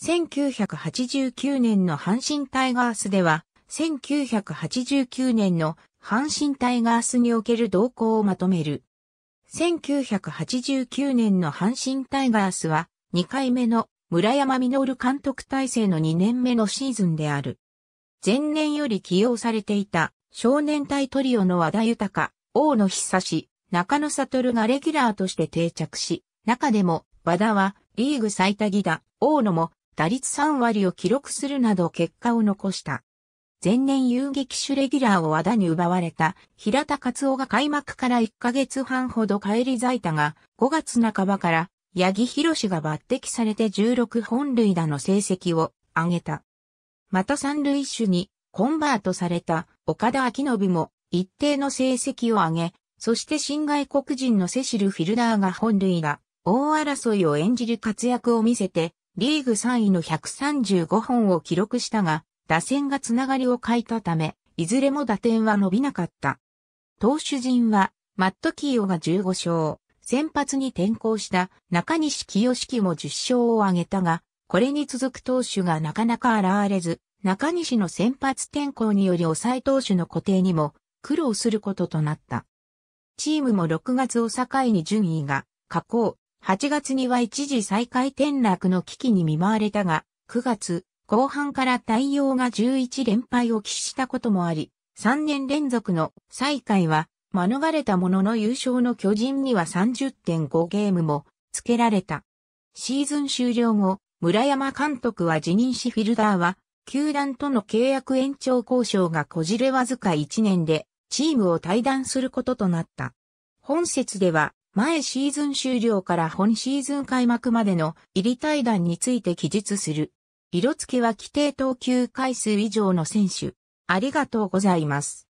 1989年の阪神タイガースでは、1989年の阪神タイガースにおける動向をまとめる。1989年の阪神タイガースは、2回目の村山実監督体制の2年目のシーズンである。前年より起用されていた少年隊トリオの和田豊、大野久志、中野悟がレギュラーとして定着し、中でも和田はリーグ最多ギダ、大野も打率3割を記録するなど結果を残した。前年遊撃手レギュラーを和田に奪われた平田勝夫が開幕から1ヶ月半ほど帰り咲いたが、5月半ばから八木博が抜擢されて16本塁打の成績を上げた。また三塁手にコンバートされた岡田明信も一定の成績を上げ、そして新外国人のセシル・フィルダーが本塁打、大争いを演じる活躍を見せて、リーグ3位の135本を記録したが、打線がつながりを欠いたため、いずれも打点は伸びなかった。投手陣は、マット・キーオが15勝、先発に転向した中西清式も10勝を挙げたが、これに続く投手がなかなか現れず、中西の先発転向により抑え投手の固定にも苦労することとなった。チームも6月を境に順位が下降、8月には一時再開転落の危機に見舞われたが、9月、後半から対応が11連敗を喫したこともあり、3年連続の再開は免れたものの優勝の巨人には30.5ゲームも付けられた。シーズン終了後、村山監督は辞任しフィルダーは、球団との契約延長交渉がこじれわずか1年で、チームを退団することとなった。本節では、前シーズン終了から本シーズン開幕までの入り対談について記述する。色付けは規定投球回数以上の選手。ありがとうございます。